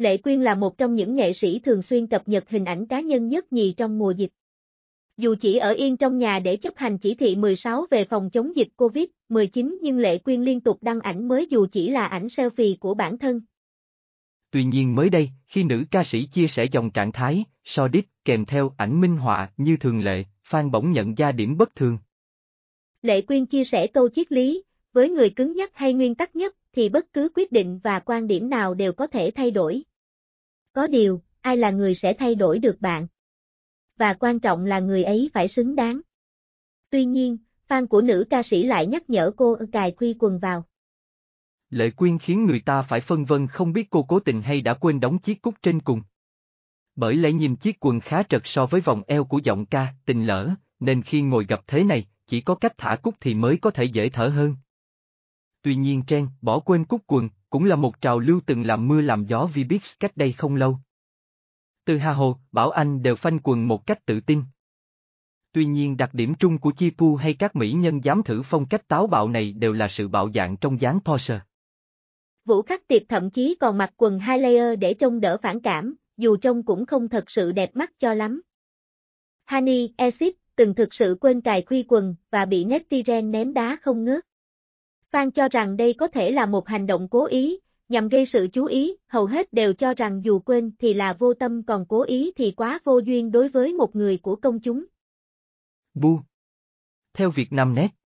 Lệ Quyên là một trong những nghệ sĩ thường xuyên cập nhật hình ảnh cá nhân nhất nhì trong mùa dịch. Dù chỉ ở yên trong nhà để chấp hành chỉ thị 16 về phòng chống dịch COVID-19 nhưng Lệ Quyên liên tục đăng ảnh mới dù chỉ là ảnh selfie của bản thân. Tuy nhiên mới đây, khi nữ ca sĩ chia sẻ dòng trạng thái, so đít kèm theo ảnh minh họa như thường lệ, fan bỗng nhận ra điểm bất thường. Lệ Quyên chia sẻ câu triết lý, với người cứng nhắc hay nguyên tắc nhất thì bất cứ quyết định và quan điểm nào đều có thể thay đổi. Có điều, ai là người sẽ thay đổi được bạn? Và quan trọng là người ấy phải xứng đáng. Tuy nhiên, fan của nữ ca sĩ lại nhắc nhở cô cài quy quần vào. Lệ Quyên khiến người ta phải phân vân không biết cô cố tình hay đã quên đóng chiếc cúc trên cùng. Bởi lẽ nhìn chiếc quần khá trật so với vòng eo của giọng ca, tình lỡ, nên khi ngồi gặp thế này, chỉ có cách thả cúc thì mới có thể dễ thở hơn tuy nhiên Ken bỏ quên cúc quần, cũng là một trào lưu từng làm mưa làm gió Vibix cách đây không lâu. Từ Hà Hồ, Bảo Anh đều phanh quần một cách tự tin. Tuy nhiên đặc điểm chung của Chi Pu hay các mỹ nhân dám thử phong cách táo bạo này đều là sự bạo dạn trong dáng Porsche. Vũ khắc tiệp thậm chí còn mặc quần hai layer để trông đỡ phản cảm, dù trông cũng không thật sự đẹp mắt cho lắm. Hani Esip từng thực sự quên cài khuy quần và bị Nettiren ném đá không ngớt. Phan cho rằng đây có thể là một hành động cố ý, nhằm gây sự chú ý, hầu hết đều cho rằng dù quên thì là vô tâm còn cố ý thì quá vô duyên đối với một người của công chúng. Bu Theo Việt Nam Net